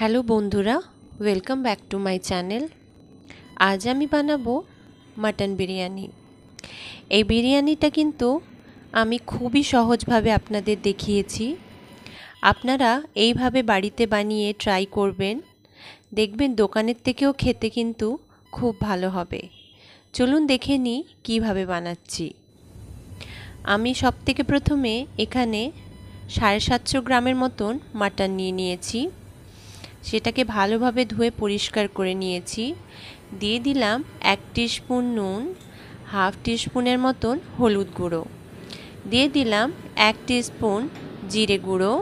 hello বন্ধুরা welcome back to my channel আজ আমি বানাবো মাটন বিরিয়ানি এই বিরিয়ানিটা কিন্তু আমি খুবই সহজভাবে আপনাদের দেখিয়েছি আপনারা এইভাবে বাড়িতে বানিয়ে ট্রাই করবেন দেখবেন দোকানের থেকেও খেতে কিন্তু খুব ভালো হবে চলুন দেখে নিই কীভাবে বানাচ্ছি আমি সব থেকে প্রথমে এখানে সাড়ে সাতশো গ্রামের মতন মাটন নিয়ে নিয়েছি সেটাকে ভালোভাবে ধুয়ে পরিষ্কার করে নিয়েছি দিয়ে দিলাম এক স্পুন নুন হাফ স্পুনের মতন হলুদ গুঁড়ো দিয়ে দিলাম এক স্পুন জিরে গুঁড়ো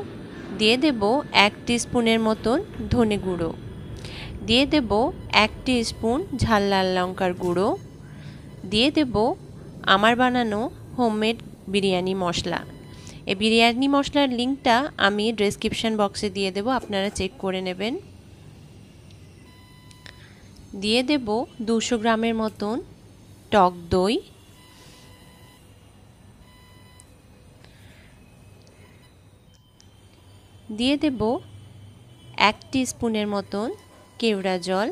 দিয়ে দেব এক স্পুনের মতন ধনে গুঁড়ো দিয়ে দেব এক স্পুন ঝাল লাল লঙ্কার গুঁড়ো দিয়ে দেব আমার বানানো হোমমেড বিরিয়ানি মশলা এই বিরিয়ানি মশলার লিঙ্কটা আমি ডেসক্রিপশান বক্সে দিয়ে দেব আপনারা চেক করে নেবেন দিয়ে দেব দুশো গ্রামের মতন টক দই দিয়ে দেব এক স্পুনের মতন কেওড়া জল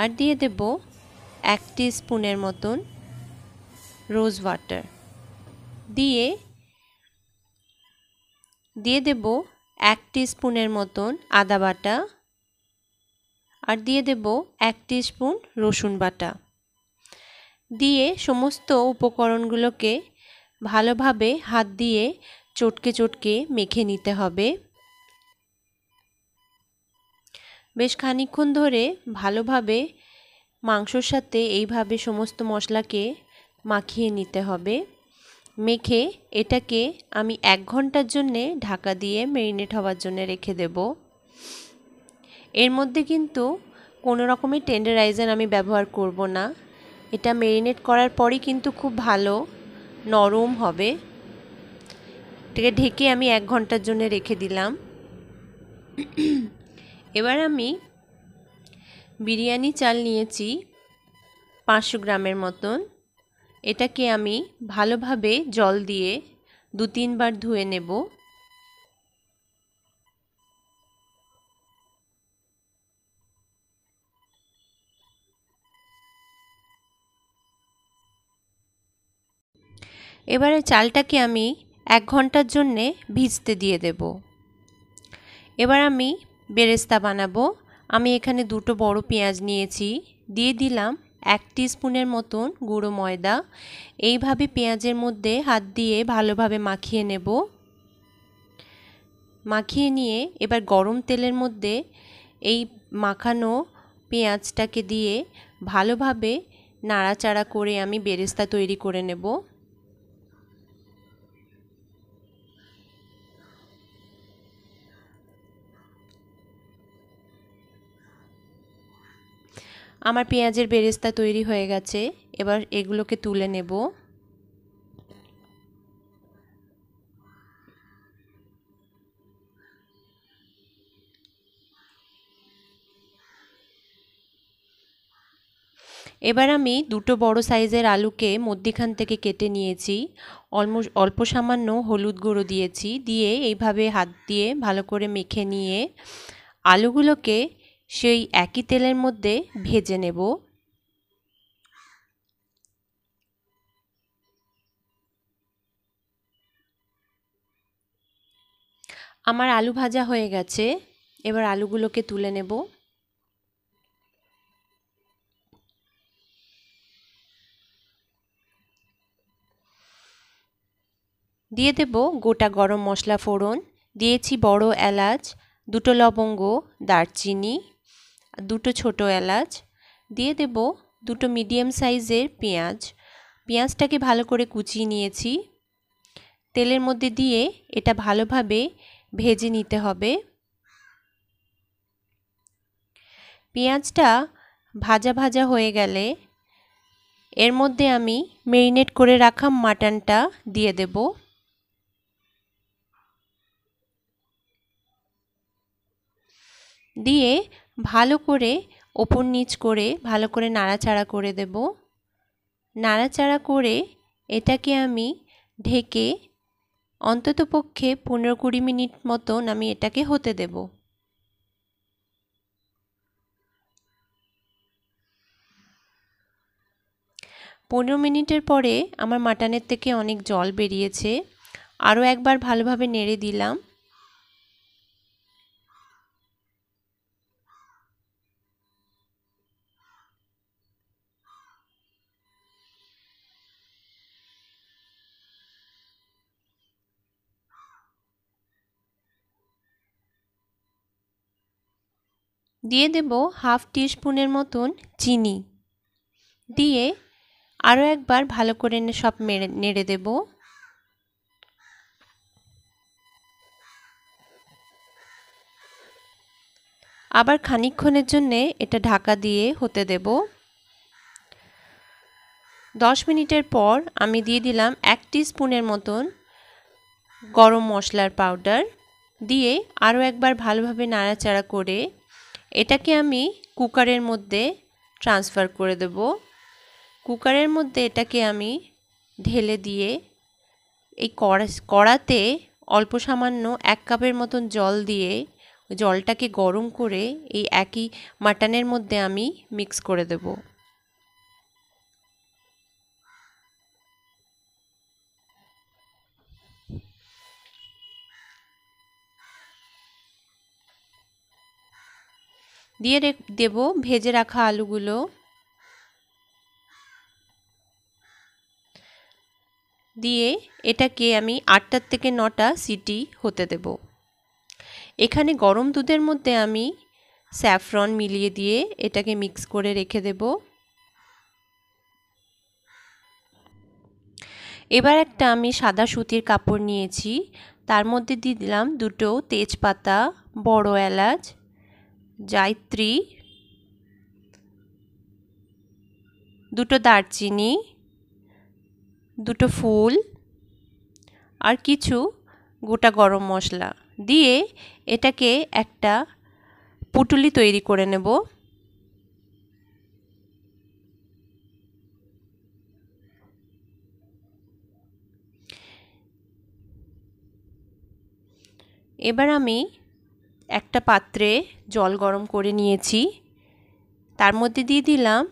আর দিয়ে দেব এক স্পুনের মতন রোজ ওয়াটার দিয়ে দিয়ে দেব এক স্পুনের মতন আদা বাটা আর দিয়ে দেব এক স্পুন রসুন বাটা দিয়ে সমস্ত উপকরণগুলোকে ভালোভাবে হাত দিয়ে চটকে চটকে মেখে নিতে হবে বেশ খানিক্ষণ ধরে ভালোভাবে মাংসর সাথে এইভাবে সমস্ত মশলাকে মাখিয়ে নিতে হবে মেখে এটাকে আমি এক ঘন্টার জন্যে ঢাকা দিয়ে মেরিনেট হওয়ার জন্য রেখে দেব এর মধ্যে কিন্তু কোনো রকমের টেন্ডারাইজার আমি ব্যবহার করব না এটা মেরিনেট করার পরই কিন্তু খুব ভালো নরম হবে এটাকে ঢেকে আমি এক ঘন্টার জন্য রেখে দিলাম এবার আমি বিরিয়ানি চাল নিয়েছি পাঁচশো গ্রামের মতন এটাকে আমি ভালোভাবে জল দিয়ে দু তিনবার ধুয়ে নেব এবারে চালটাকে আমি এক ঘন্টার জন্যে ভিজতে দিয়ে দেব এবার আমি বেরেস্তা বানাবো আমি এখানে দুটো বড় পেঁয়াজ নিয়েছি দিয়ে দিলাম এক স্পুনের মতন গুঁড়ো ময়দা এইভাবে পেঁয়াজের মধ্যে হাত দিয়ে ভালোভাবে মাখিয়ে নেব মাখিয়ে নিয়ে এবার গরম তেলের মধ্যে এই মাখানো পেঁয়াজটাকে দিয়ে ভালোভাবে নাড়াচাড়া করে আমি বেরেস্তা তৈরি করে নেব আমার পেঁয়াজের বেরেস্তা তৈরি হয়ে গেছে এবার এগুলোকে তুলে নেব এবার আমি দুটো বড় সাইজের আলুকে মধ্যিখান থেকে কেটে নিয়েছি অলমোস্ট অল্প সামান্য হলুদ গুঁড়ো দিয়েছি দিয়ে এইভাবে হাত দিয়ে ভালো করে মেখে নিয়ে আলুগুলোকে সেই একই তেলের মধ্যে ভেজে নেব আমার আলু ভাজা হয়ে গেছে এবার আলুগুলোকে তুলে নেব দিয়ে দেব গোটা গরম মশলা ফোড়ন দিয়েছি বড় এলাচ দুটো লবঙ্গ দারচিনি দুটো ছোট এলাচ দিয়ে দেব দুটো মিডিয়াম সাইজের পেঁয়াজ পেঁয়াজটাকে ভালো করে কুচিয়ে নিয়েছি তেলের মধ্যে দিয়ে এটা ভালোভাবে ভেজে নিতে হবে পেঁয়াজটা ভাজা ভাজা হয়ে গেলে এর মধ্যে আমি মেরিনেট করে রাখা মাটনটা দিয়ে দেব দিয়ে ভালো করে ওপর নিচ করে ভালো করে নাড়াচাড়া করে দেব নাড়াচাড়া করে এটাকে আমি ঢেকে অন্তত পক্ষে পনেরো কুড়ি মিনিট মতন আমি এটাকে হতে দেব পনেরো মিনিটের পরে আমার মাটনের থেকে অনেক জল বেরিয়েছে আরও একবার ভালোভাবে নেড়ে দিলাম দিয়ে দেব হাফ টিস্পুনের মতন চিনি দিয়ে আরও একবার ভালো করে সব মেরে নেড়ে দেব আবার খানিক্ষণের জন্যে এটা ঢাকা দিয়ে হতে দেব দশ মিনিটের পর আমি দিয়ে দিলাম এক স্পুনের মতন গরম মশলার পাউডার দিয়ে আরও একবার ভালোভাবে নাড়াচাড়া করে এটাকে আমি কুকারের মধ্যে ট্রান্সফার করে দেব কুকারের মধ্যে এটাকে আমি ঢেলে দিয়ে এই কড়াতে অল্প সামান্য এক কাপের মতন জল দিয়ে জলটাকে গরম করে এই একই মাটনের মধ্যে আমি মিক্স করে দেবো দিয়ে দেব ভেজে রাখা আলুগুলো দিয়ে এটাকে আমি আটটার থেকে নটা সিটি হতে দেব এখানে গরম দুধের মধ্যে আমি স্যাফরন মিলিয়ে দিয়ে এটাকে মিক্স করে রেখে দেব এবার একটা আমি সাদা সুতির কাপড় নিয়েছি তার মধ্যে দিয়ে দিলাম দুটো তেজপাতা বড় এলাচ জায়ত্রী দুটো দারচিনি দুটো ফুল আর কিছু গোটা গরম মশলা দিয়ে এটাকে একটা পুটুলি তৈরি করে নেব এবার আমি একটা পাত্রে জল গরম করে নিয়েছি তার মধ্যে দিয়ে দিলাম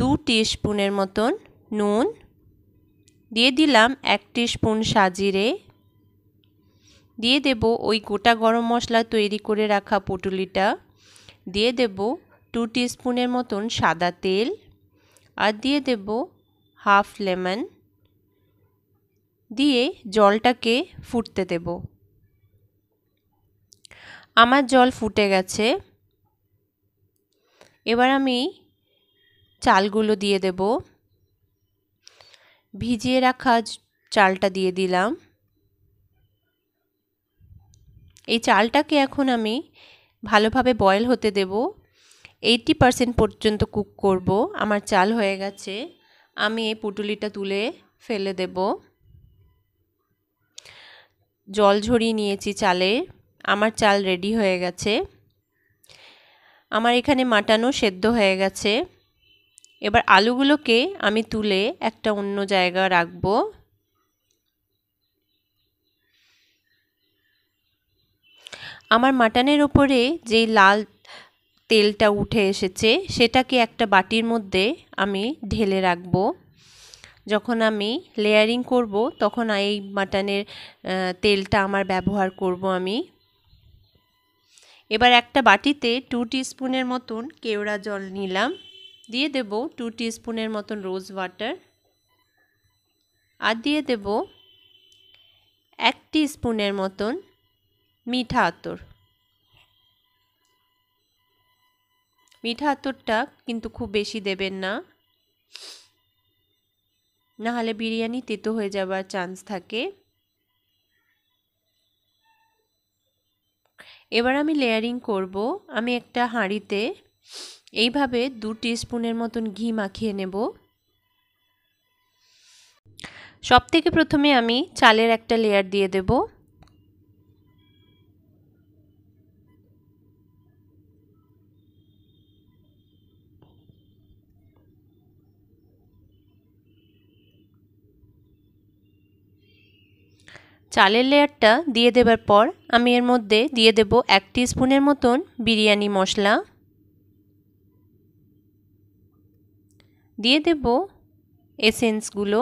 দু স্পুনের মতন নুন দিয়ে দিলাম এক স্পুন সাজিরে দিয়ে দেব ওই গোটা গরম মশলা তৈরি করে রাখা পুটুলিটা দিয়ে দেব টু স্পুনের মতন সাদা তেল আর দিয়ে দেব হাফ লেমন দিয়ে জলটাকে ফুটতে দেব আমার জল ফুটে গেছে এবার আমি চালগুলো দিয়ে দেব ভিজিয়ে রাখা চালটা দিয়ে দিলাম এই চালটাকে এখন আমি ভালোভাবে বয়েল হতে দেব এইটি পারসেন্ট পর্যন্ত কুক করব আমার চাল হয়ে গেছে আমি এই পুটুলিটা তুলে ফেলে দেব জল ঝরিয়ে নিয়েছি চালে আমার চাল রেডি হয়ে গেছে আমার এখানে মাটানো সেদ্ধ হয়ে গেছে এবার আলুগুলোকে আমি তুলে একটা অন্য জায়গা রাখব আমার মাটনের ওপরে যে লাল তেলটা উঠে এসেছে সেটাকে একটা বাটির মধ্যে আমি ঢেলে রাখব যখন আমি লেয়ারিং করব তখন এই মাটনের তেলটা আমার ব্যবহার করব আমি এবার একটা বাটিতে টু স্পুনের মতন কেওড়া জল নিলাম দিয়ে দেব টু স্পুনের মতন রোজ ওয়াটার আর দিয়ে দেব এক স্পুনের মতন মিঠা আতর মিঠা আতরটা কিন্তু খুব বেশি দেবেন না নাহলে বিরিয়ানি তেতো হয়ে যাবার চান্স থাকে এবার আমি লেয়ারিং করব আমি একটা হাঁড়িতে এইভাবে দু স্পুনের মতন ঘি মাখিয়ে নেব সব থেকে প্রথমে আমি চালের একটা লেয়ার দিয়ে দেবো চালের লেয়ারটা দিয়ে দেবার পর আমি এর মধ্যে দিয়ে দেব এক স্পুনের মতন বিরিয়ানি মশলা দিয়ে দেব এসেন্সগুলো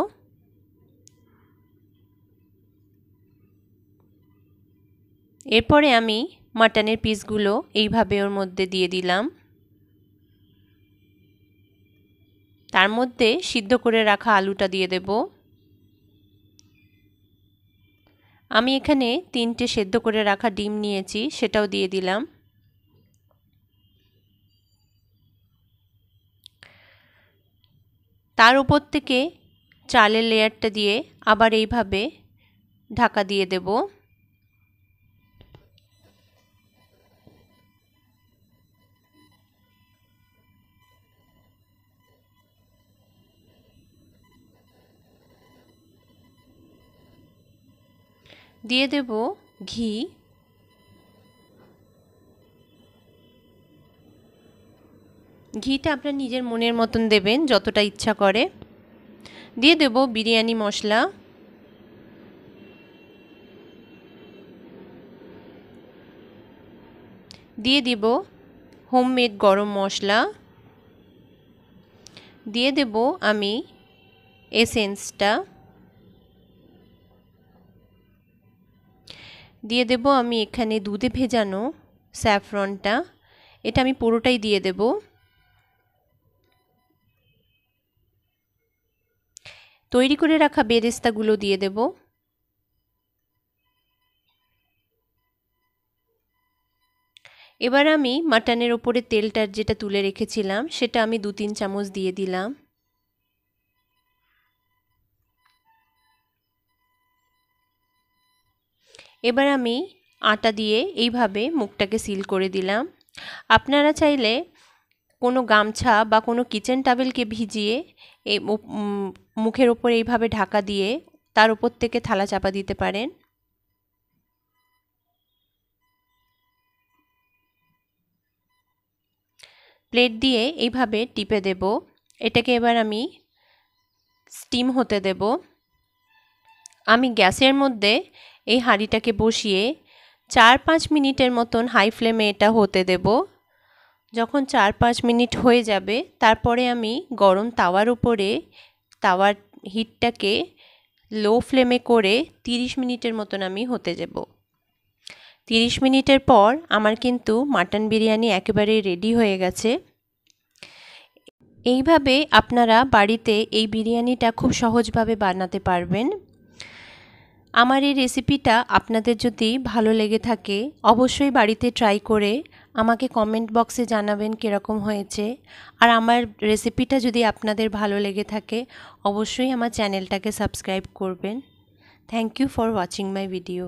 এরপরে আমি মাটনের পিসগুলো এইভাবে ওর মধ্যে দিয়ে দিলাম তার মধ্যে সিদ্ধ করে রাখা আলুটা দিয়ে দেবো আমি এখানে তিনটে সেদ্ধ করে রাখা ডিম নিয়েছি সেটাও দিয়ে দিলাম তার উপর থেকে চালের লেয়ারটা দিয়ে আবার এইভাবে ঢাকা দিয়ে দেবো দিয়ে দেব ঘি ঘিটা আপনার নিজের মনের মতন দেবেন যতটা ইচ্ছা করে দিয়ে দেব বিরিয়ানি মশলা দিয়ে দিব হোমমেড গরম মশলা দিয়ে দেব আমি এসেন্সটা দিয়ে দেব আমি এখানে দুধে ভেজানো স্যাফরনটা এটা আমি পুরোটাই দিয়ে দেব তৈরি করে রাখা বেরেস্তাগুলো দিয়ে দেব এবার আমি মাটনের ওপরে তেলটার যেটা তুলে রেখেছিলাম সেটা আমি দু তিন চামচ দিয়ে দিলাম এবার আমি আটা দিয়ে এইভাবে মুখটাকে সিল করে দিলাম আপনারা চাইলে কোনো গামছা বা কোনো কিচেন টাবেলকে ভিজিয়ে এই মুখের ওপর এইভাবে ঢাকা দিয়ে তার ওপর থেকে থালা চাপা দিতে পারেন প্লেট দিয়ে এইভাবে টিপে দেব এটাকে এবার আমি স্টিম হতে দেব আমি গ্যাসের মধ্যে এই হাঁড়িটাকে বসিয়ে চার পাঁচ মিনিটের মতন হাই ফ্লেমে এটা হতে দেব যখন চার পাঁচ মিনিট হয়ে যাবে তারপরে আমি গরম তাওয়ার উপরে তাওয়ার হিটটাকে লো ফ্লেমে করে 30 মিনিটের মতন আমি হতে যাব 30 মিনিটের পর আমার কিন্তু মাটন বিরিয়ানি একেবারে রেডি হয়ে গেছে এইভাবে আপনারা বাড়িতে এই বিরিয়ানিটা খুব সহজভাবে বানাতে পারবেন আমার এই রেসিপিটা আপনাদের যদি ভালো লেগে থাকে অবশ্যই বাড়িতে ট্রাই করে আমাকে কমেন্ট বক্সে জানাবেন কীরকম হয়েছে আর আমার রেসিপিটা যদি আপনাদের ভালো লেগে থাকে অবশ্যই আমার চ্যানেলটাকে সাবস্ক্রাইব করবেন thank you for watching my video